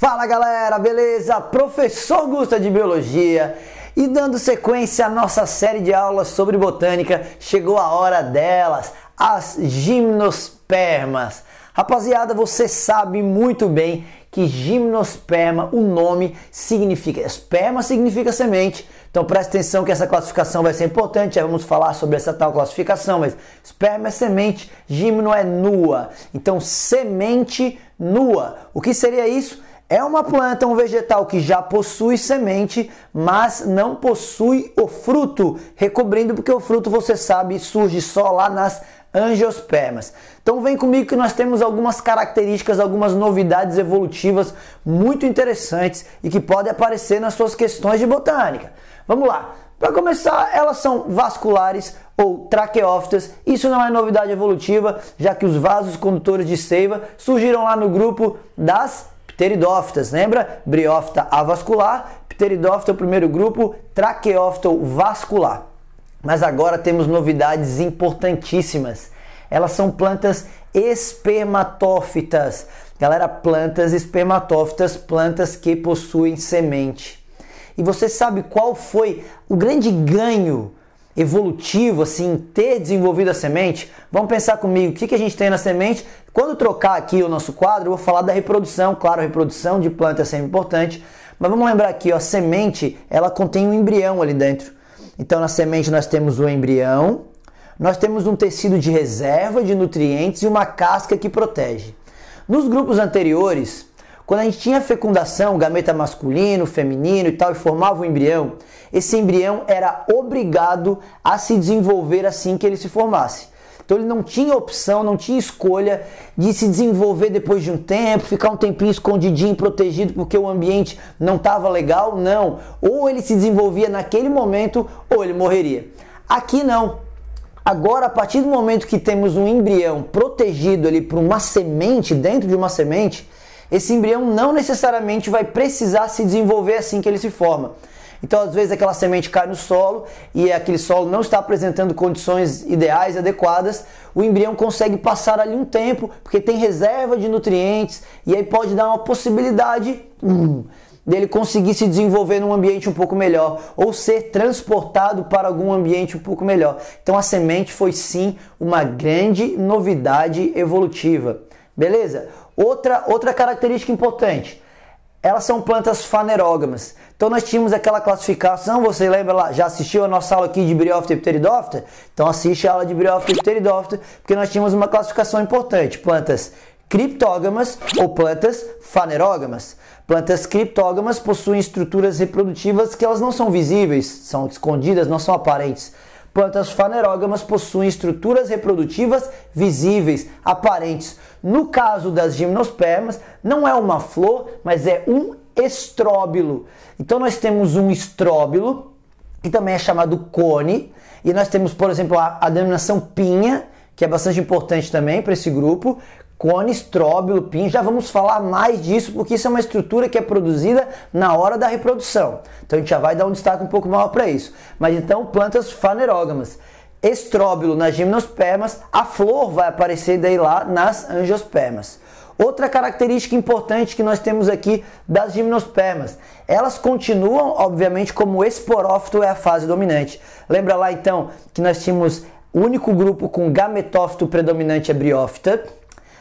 Fala galera, beleza? Professor Gusta de Biologia e dando sequência à nossa série de aulas sobre botânica, chegou a hora delas, as gimnospermas. Rapaziada, você sabe muito bem que gimnosperma, o nome significa, esperma significa semente. Então presta atenção que essa classificação vai ser importante, já vamos falar sobre essa tal classificação, mas esperma é semente, gimno é nua. Então semente nua. O que seria isso? É uma planta, um vegetal que já possui semente, mas não possui o fruto, recobrindo porque o fruto, você sabe, surge só lá nas angiospermas. Então vem comigo que nós temos algumas características, algumas novidades evolutivas muito interessantes e que podem aparecer nas suas questões de botânica. Vamos lá. Para começar, elas são vasculares ou traqueófitas. Isso não é novidade evolutiva, já que os vasos condutores de seiva surgiram lá no grupo das Pteridófitas, lembra? Briófita avascular, pteridófita o primeiro grupo, traqueófito vascular. Mas agora temos novidades importantíssimas. Elas são plantas espermatófitas. Galera, plantas espermatófitas, plantas que possuem semente. E você sabe qual foi o grande ganho evolutivo, assim, ter desenvolvido a semente? Vamos pensar comigo, o que, que a gente tem na semente? Quando trocar aqui o nosso quadro, eu vou falar da reprodução, claro, a reprodução de planta é sempre importante, mas vamos lembrar aqui, ó, a semente, ela contém um embrião ali dentro. Então, na semente nós temos o embrião, nós temos um tecido de reserva de nutrientes e uma casca que protege. Nos grupos anteriores, quando a gente tinha fecundação, gameta masculino, feminino e tal, e formava o um embrião, esse embrião era obrigado a se desenvolver assim que ele se formasse. Então ele não tinha opção, não tinha escolha de se desenvolver depois de um tempo, ficar um tempinho escondidinho, protegido, porque o ambiente não estava legal, não. Ou ele se desenvolvia naquele momento, ou ele morreria. Aqui não. Agora, a partir do momento que temos um embrião protegido ali por uma semente, dentro de uma semente, esse embrião não necessariamente vai precisar se desenvolver assim que ele se forma. Então, às vezes, aquela semente cai no solo e aquele solo não está apresentando condições ideais, adequadas. O embrião consegue passar ali um tempo, porque tem reserva de nutrientes, e aí pode dar uma possibilidade hum, dele conseguir se desenvolver num ambiente um pouco melhor ou ser transportado para algum ambiente um pouco melhor. Então, a semente foi sim uma grande novidade evolutiva. Beleza? Outra, outra característica importante, elas são plantas fanerógamas. Então nós tínhamos aquela classificação, você lembra lá, já assistiu a nossa aula aqui de Bryophyta e Pteridophyta? Então assiste a aula de Bryophyta e Pteridophyta, porque nós tínhamos uma classificação importante, plantas criptógamas ou plantas fanerógamas. Plantas criptógamas possuem estruturas reprodutivas que elas não são visíveis, são escondidas, não são aparentes plantas fanerógamas possuem estruturas reprodutivas visíveis, aparentes. No caso das gimnospermas, não é uma flor, mas é um estróbilo. Então nós temos um estróbilo, que também é chamado cone, e nós temos, por exemplo, a, a denominação pinha, que é bastante importante também para esse grupo, cone, strobe, já vamos falar mais disso, porque isso é uma estrutura que é produzida na hora da reprodução. Então a gente já vai dar um destaque um pouco maior para isso. Mas então plantas fanerógamas. Estróbilo nas gimnospermas, a flor vai aparecer daí lá nas angiospermas. Outra característica importante que nós temos aqui das gimnospermas, elas continuam, obviamente, como o esporófito é a fase dominante. Lembra lá então que nós tínhamos o único grupo com gametófito predominante é briófita,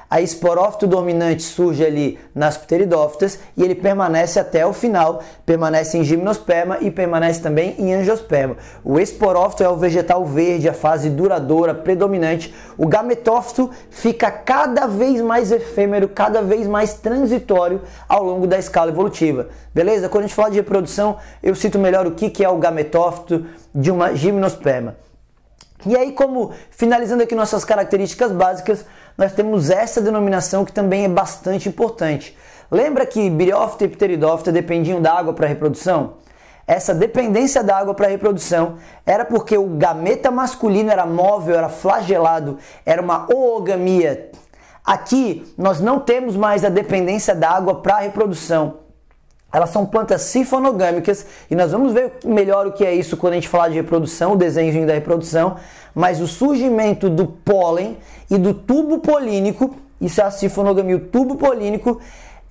a esporófito dominante surge ali nas pteridófitas e ele permanece até o final, permanece em gimnosperma e permanece também em angiosperma. O esporófito é o vegetal verde, a fase duradoura, predominante. O gametófito fica cada vez mais efêmero, cada vez mais transitório ao longo da escala evolutiva. Beleza? Quando a gente fala de reprodução, eu cito melhor o que, que é o gametófito de uma gimnosperma. E aí, como finalizando aqui nossas características básicas, nós temos essa denominação que também é bastante importante. Lembra que Biriófita e Pteridófita dependiam da água para reprodução? Essa dependência da água para reprodução era porque o gameta masculino era móvel, era flagelado, era uma oogamia. Aqui nós não temos mais a dependência da água para reprodução. Elas são plantas sifonogâmicas e nós vamos ver melhor o que é isso quando a gente falar de reprodução, o desenho da reprodução, mas o surgimento do pólen e do tubo polínico, isso é a sifonogamia, o tubo polínico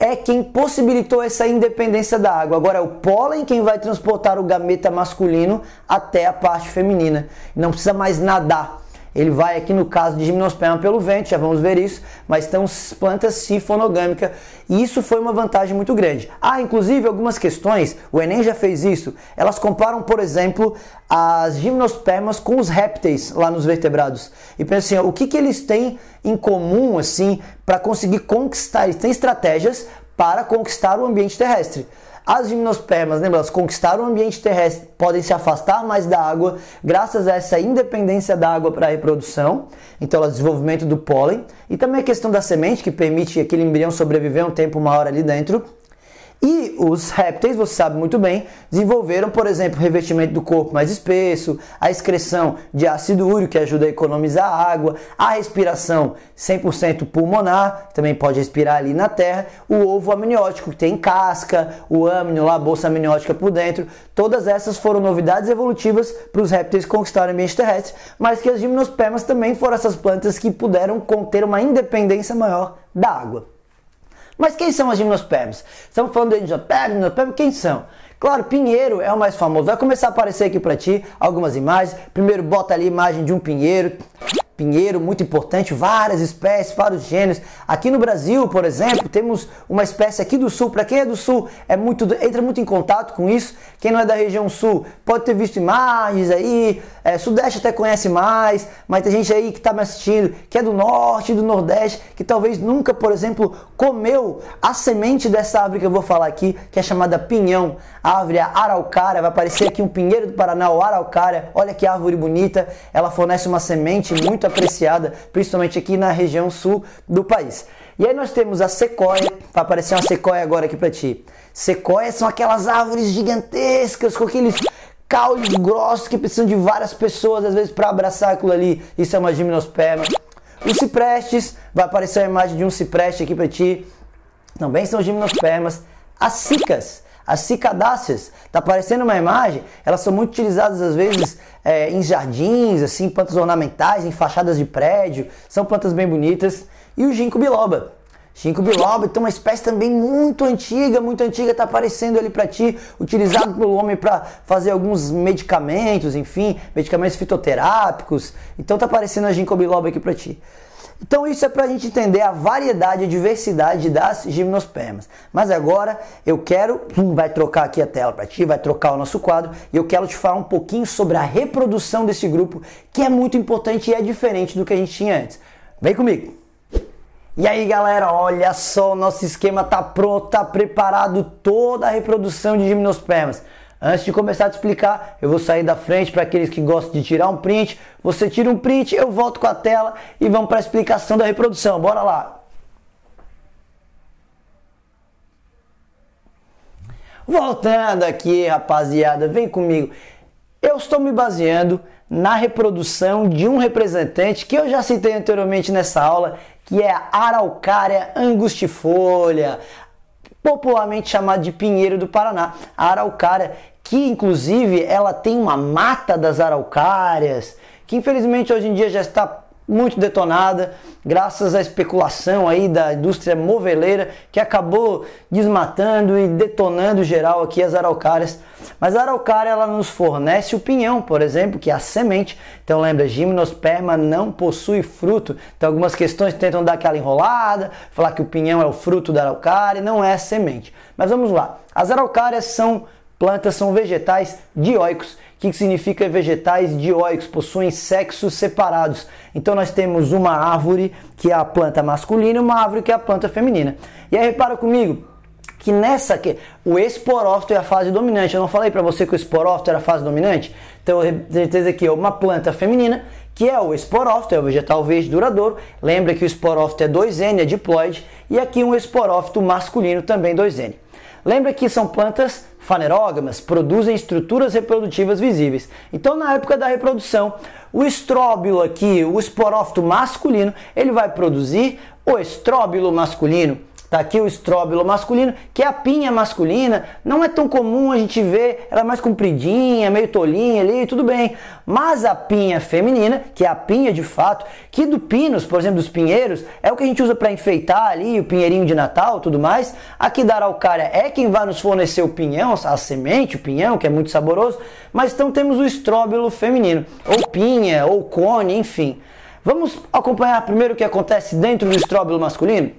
é quem possibilitou essa independência da água. Agora é o pólen quem vai transportar o gameta masculino até a parte feminina. Não precisa mais nadar ele vai aqui no caso de gimnosperma pelo vento, já vamos ver isso, mas são plantas sifonogâmicas e isso foi uma vantagem muito grande. Ah, inclusive algumas questões, o Enem já fez isso, elas comparam, por exemplo, as gimnospermas com os répteis lá nos vertebrados. E pensam assim, o que, que eles têm em comum assim para conseguir conquistar, eles têm estratégias para conquistar o ambiente terrestre. As gimnospermas, lembra, elas conquistaram o ambiente terrestre, podem se afastar mais da água, graças a essa independência da água para a reprodução, então o desenvolvimento do pólen, e também a questão da semente, que permite aquele embrião sobreviver um tempo maior ali dentro. E os répteis, você sabe muito bem, desenvolveram, por exemplo, revestimento do corpo mais espesso, a excreção de ácido úrico, que ajuda a economizar água, a respiração 100% pulmonar, também pode respirar ali na terra, o ovo amniótico, que tem casca, o âmnio, lá, a bolsa amniótica por dentro. Todas essas foram novidades evolutivas para os répteis conquistarem o ambiente terrestre, mas que as gimnospermas também foram essas plantas que puderam conter uma independência maior da água. Mas quem são as gimnospermas? Estamos falando de gimnospermas, gimnospermas, quem são? Claro, pinheiro é o mais famoso. Vai começar a aparecer aqui para ti algumas imagens. Primeiro bota ali a imagem de um pinheiro. Pinheiro, muito importante, várias espécies, vários gêneros. Aqui no Brasil, por exemplo, temos uma espécie aqui do sul. Para quem é do sul, é muito, entra muito em contato com isso. Quem não é da região sul pode ter visto imagens aí, é, Sudeste até conhece mais, mas tem gente aí que está me assistindo que é do Norte, do Nordeste, que talvez nunca, por exemplo, comeu a semente dessa árvore que eu vou falar aqui, que é chamada pinhão. A árvore é araucária, vai aparecer aqui um pinheiro do Paraná, o araucária. Olha que árvore bonita, ela fornece uma semente muito apreciada, principalmente aqui na região sul do país. E aí nós temos a sequoia, vai aparecer uma sequoia agora aqui para ti. Sequoias são aquelas árvores gigantescas com aqueles caules grossos que precisam de várias pessoas, às vezes, para abraçar aquilo ali. Isso é uma gimnosperma. Os ciprestes, vai aparecer a imagem de um cipreste aqui para ti. Também são gimnospermas. As cicas, as cicadáceas, tá aparecendo uma imagem, elas são muito utilizadas às vezes é, em jardins, assim, plantas ornamentais, em fachadas de prédio, são plantas bem bonitas. E o ginkgo biloba, Ginkgo biloba, então uma espécie também muito antiga, muito antiga, está aparecendo ali para ti, utilizado pelo homem para fazer alguns medicamentos, enfim, medicamentos fitoterápicos. Então tá aparecendo a ginkgo biloba aqui para ti. Então isso é para a gente entender a variedade, a diversidade das gimnospermas. Mas agora eu quero, hum, vai trocar aqui a tela para ti, vai trocar o nosso quadro e eu quero te falar um pouquinho sobre a reprodução desse grupo, que é muito importante e é diferente do que a gente tinha antes. Vem comigo. E aí galera, olha só, nosso esquema tá pronto, tá preparado toda a reprodução de gimnospermas. Antes de começar a te explicar, eu vou sair da frente para aqueles que gostam de tirar um print. Você tira um print, eu volto com a tela e vamos para a explicação da reprodução. Bora lá. Voltando aqui, rapaziada, vem comigo. Eu estou me baseando na reprodução de um representante que eu já citei anteriormente nessa aula que é a araucária angustifolia, popularmente chamada de pinheiro do Paraná. A araucária, que inclusive ela tem uma mata das araucárias, que infelizmente hoje em dia já está muito detonada, graças à especulação aí da indústria moveleira que acabou desmatando e detonando geral aqui as araucárias. Mas a araucária ela nos fornece o pinhão, por exemplo, que é a semente. Então lembra, gimnosperma não possui fruto. Então algumas questões tentam dar aquela enrolada, falar que o pinhão é o fruto da araucária, não é semente. Mas vamos lá. As araucárias são Plantas são vegetais dioicos. O que significa vegetais dioicos? Possuem sexos separados. Então nós temos uma árvore que é a planta masculina e uma árvore que é a planta feminina. E aí repara comigo, que nessa que o esporófito é a fase dominante. Eu não falei para você que o esporófito era a fase dominante? Então, certeza que é uma planta feminina, que é o esporófito, é o vegetal verde duradouro. Lembra que o esporófito é 2N, é diploide, e aqui um esporófito masculino também 2N. Lembra que são plantas fanerógamas produzem estruturas reprodutivas visíveis. Então, na época da reprodução, o estróbilo aqui, o esporófito masculino, ele vai produzir o estróbilo masculino Tá aqui o estróbilo masculino, que é a pinha masculina, não é tão comum a gente ver, ela é mais compridinha, meio tolinha ali, tudo bem. Mas a pinha feminina, que é a pinha de fato, que do pinos por exemplo, dos pinheiros, é o que a gente usa para enfeitar ali o pinheirinho de Natal, tudo mais. Aqui da araucária é quem vai nos fornecer o pinhão, a semente, o pinhão, que é muito saboroso, mas então temos o estróbilo feminino, ou pinha, ou cone, enfim. Vamos acompanhar primeiro o que acontece dentro do estróbilo masculino?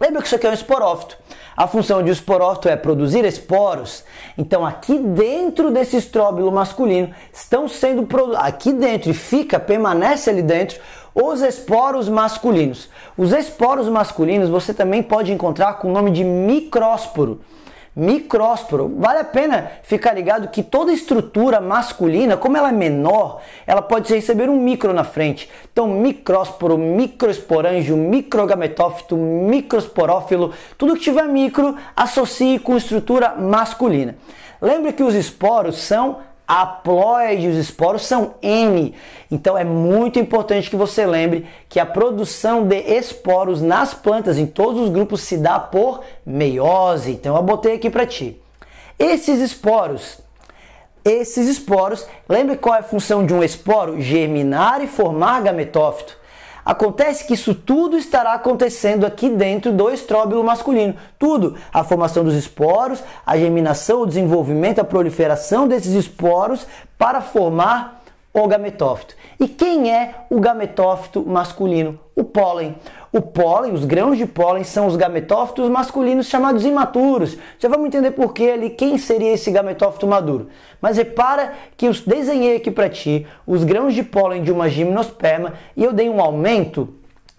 Lembra que isso aqui é um esporófito. A função de esporófito é produzir esporos. Então aqui dentro desse estróbilo masculino estão sendo aqui dentro e fica, permanece ali dentro os esporos masculinos. Os esporos masculinos você também pode encontrar com o nome de micrósporo micrósporo. Vale a pena ficar ligado que toda estrutura masculina, como ela é menor, ela pode receber um micro na frente. Então, micrósporo, microesporângio, microgametófito, microsporófilo, tudo que tiver micro, associe com estrutura masculina. Lembre que os esporos são a e os esporos são n. Então é muito importante que você lembre que a produção de esporos nas plantas, em todos os grupos, se dá por meiose. Então eu botei aqui para ti. Esses esporos, esses esporos, lembre qual é a função de um esporo? Germinar e formar gametófito. Acontece que isso tudo estará acontecendo aqui dentro do estróbilo masculino. Tudo, a formação dos esporos, a germinação, o desenvolvimento, a proliferação desses esporos para formar o gametófito. E quem é o gametófito masculino? O pólen. O pólen, os grãos de pólen são os gametófitos masculinos chamados imaturos. Já vamos entender por que ali quem seria esse gametófito maduro. Mas repara que eu desenhei aqui para ti os grãos de pólen de uma gimnosperma e eu dei um aumento.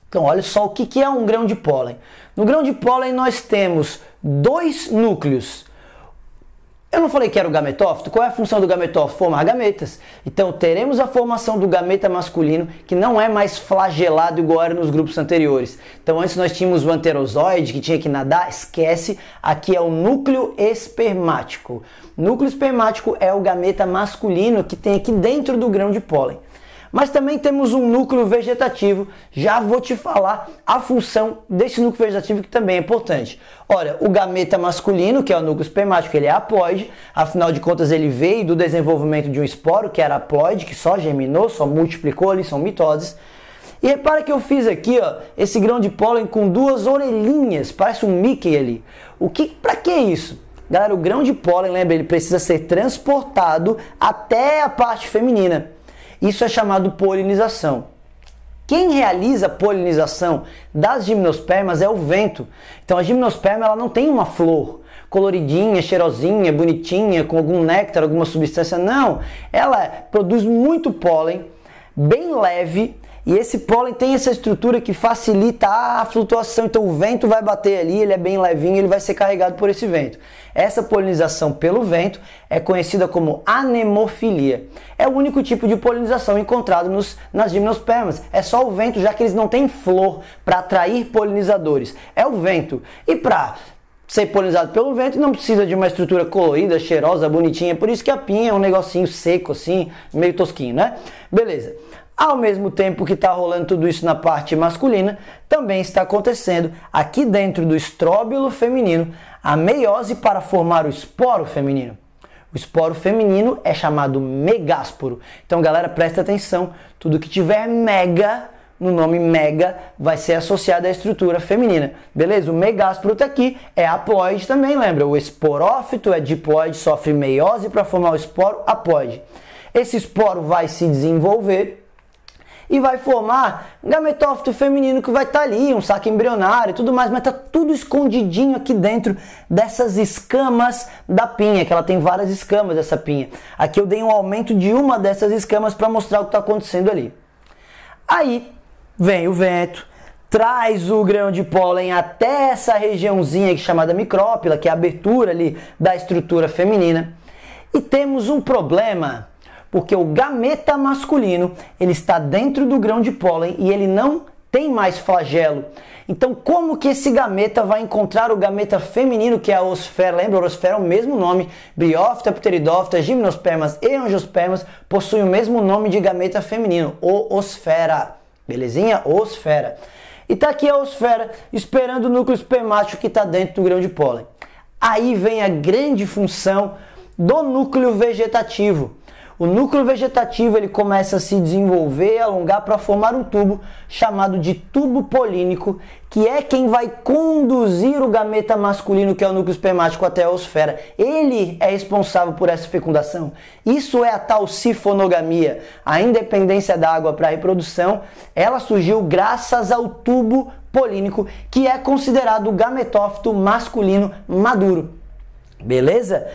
Então, olha só o que é um grão de pólen. No grão de pólen nós temos dois núcleos eu não falei que era o gametófito? Qual é a função do gametófito? Formar gametas. Então teremos a formação do gameta masculino, que não é mais flagelado igual era nos grupos anteriores. Então antes nós tínhamos o anterozoide, que tinha que nadar, esquece. Aqui é o núcleo espermático. Núcleo espermático é o gameta masculino que tem aqui dentro do grão de pólen. Mas também temos um núcleo vegetativo, já vou te falar a função desse núcleo vegetativo que também é importante. Olha, o gameta masculino, que é o núcleo espermático, ele é haploide, afinal de contas ele veio do desenvolvimento de um esporo que era haploide, que só germinou, só multiplicou ali, são mitoses. E repara que eu fiz aqui, ó, esse grão de pólen com duas orelhinhas, parece um Mickey ali. O que, para que isso? Galera, o grão de pólen, lembra, ele precisa ser transportado até a parte feminina. Isso é chamado polinização. Quem realiza a polinização das gimnospermas é o vento. Então a gimnosperma ela não tem uma flor coloridinha, cheirosinha, bonitinha, com algum néctar, alguma substância. Não, ela produz muito pólen, bem leve, e esse pólen tem essa estrutura que facilita a flutuação. Então o vento vai bater ali, ele é bem levinho, ele vai ser carregado por esse vento. Essa polinização pelo vento é conhecida como anemofilia. É o único tipo de polinização encontrado nos, nas gimnospermas. É só o vento, já que eles não têm flor para atrair polinizadores. É o vento. E para ser polinizado pelo vento não precisa de uma estrutura colorida, cheirosa, bonitinha. Por isso que a pinha é um negocinho seco assim, meio tosquinho, né? Beleza. Ao mesmo tempo que está rolando tudo isso na parte masculina, também está acontecendo aqui dentro do estróbilo feminino a meiose para formar o esporo feminino. O esporo feminino é chamado megásporo. Então, galera, presta atenção: tudo que tiver mega no nome mega vai ser associado à estrutura feminina. Beleza? O megásporo está aqui, é haploide também, lembra? O esporófito é diploide, sofre meiose para formar o esporo haploide. Esse esporo vai se desenvolver e vai formar gametófito feminino que vai estar tá ali, um saco embrionário e tudo mais, mas tá tudo escondidinho aqui dentro dessas escamas da pinha, que ela tem várias escamas essa pinha. Aqui eu dei um aumento de uma dessas escamas para mostrar o que está acontecendo ali. Aí vem o vento, traz o grão de pólen até essa regiãozinha chamada micrópila, que é a abertura ali da estrutura feminina. E temos um problema porque o gameta masculino ele está dentro do grão de pólen e ele não tem mais flagelo. Então, como que esse gameta vai encontrar o gameta feminino, que é a osfera? Lembra, a osfera é o mesmo nome. Briófita, pteridófita, gimnospermas e angiospermas possuem o mesmo nome de gameta feminino, osfera. Belezinha? Osfera. E tá aqui a osfera esperando o núcleo espermático que está dentro do grão de pólen. Aí vem a grande função do núcleo vegetativo. O núcleo vegetativo ele começa a se desenvolver, alongar para formar um tubo chamado de tubo polínico, que é quem vai conduzir o gameta masculino, que é o núcleo espermático, até a osfera. Ele é responsável por essa fecundação. Isso é a tal sifonogamia. A independência da água para a reprodução, ela surgiu graças ao tubo polínico, que é considerado o gametófito masculino maduro. Beleza?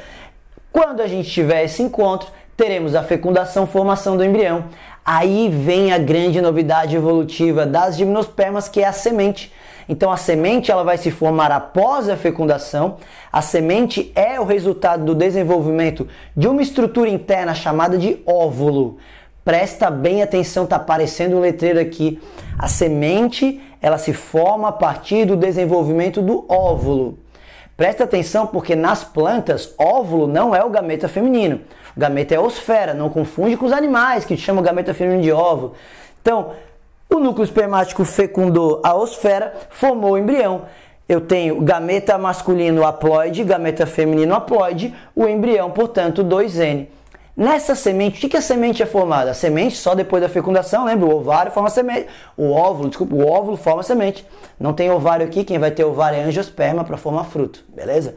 Quando a gente tiver esse encontro, teremos a fecundação formação do embrião. Aí vem a grande novidade evolutiva das gimnospermas, que é a semente. Então a semente ela vai se formar após a fecundação. A semente é o resultado do desenvolvimento de uma estrutura interna chamada de óvulo. Presta bem atenção, tá aparecendo um letreiro aqui. A semente, ela se forma a partir do desenvolvimento do óvulo. Presta atenção porque nas plantas, óvulo não é o gameta feminino. O gameta é osfera, não confunde com os animais que chamam gameta feminino de óvulo. Então, o núcleo espermático fecundou a osfera, formou o embrião. Eu tenho gameta masculino haploide, gameta feminino haploide, o embrião, portanto, 2N. Nessa semente, o que, que a semente é formada? A semente, só depois da fecundação, lembra? O ovário forma semente. O óvulo, desculpa, o óvulo forma semente. Não tem ovário aqui, quem vai ter ovário é angiosperma para formar fruto, beleza?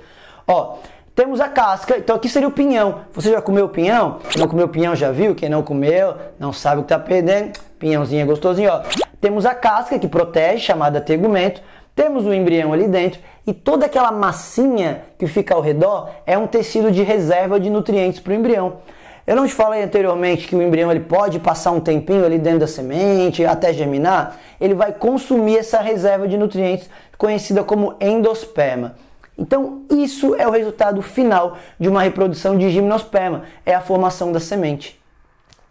Ó, temos a casca, então aqui seria o pinhão. Você já comeu pinhão? Quem não comeu pinhão já viu? Quem não comeu, não sabe o que tá perdendo. Pinhãozinho é gostosinho, ó. Temos a casca que protege, chamada tegumento. Temos o embrião ali dentro e toda aquela massinha que fica ao redor é um tecido de reserva de nutrientes para o embrião. Eu não te falei anteriormente que o embrião ele pode passar um tempinho ali dentro da semente até germinar? Ele vai consumir essa reserva de nutrientes conhecida como endosperma. Então, isso é o resultado final de uma reprodução de gimnosperma, é a formação da semente.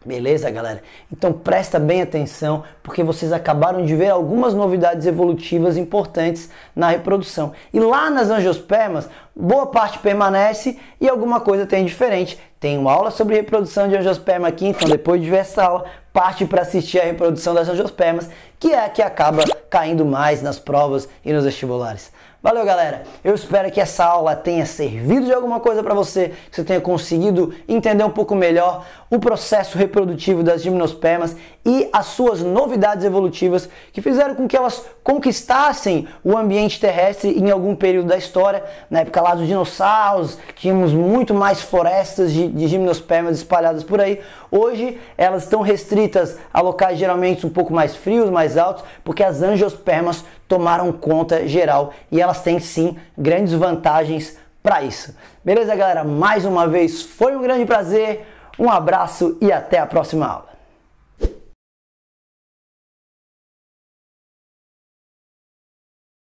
Beleza, galera? Então presta bem atenção, porque vocês acabaram de ver algumas novidades evolutivas importantes na reprodução. E lá nas angiospermas, boa parte permanece e alguma coisa tem diferente. Tem uma aula sobre reprodução de angiosperma aqui, então depois de ver essa aula, parte para assistir a reprodução das angiospermas, que é a que acaba caindo mais nas provas e nos vestibulares. Valeu, galera! Eu espero que essa aula tenha servido de alguma coisa para você, que você tenha conseguido entender um pouco melhor o processo reprodutivo das gimnospermas e as suas novidades evolutivas que fizeram com que elas conquistassem o ambiente terrestre em algum período da história. Na época lá dos dinossauros, tínhamos muito mais florestas de, de gimnospermas espalhadas por aí. Hoje elas estão restritas a locais geralmente um pouco mais frios, mais altos, porque as angiospermas tomaram conta geral e elas têm sim grandes vantagens para isso. Beleza, galera? Mais uma vez foi um grande prazer, um abraço e até a próxima aula.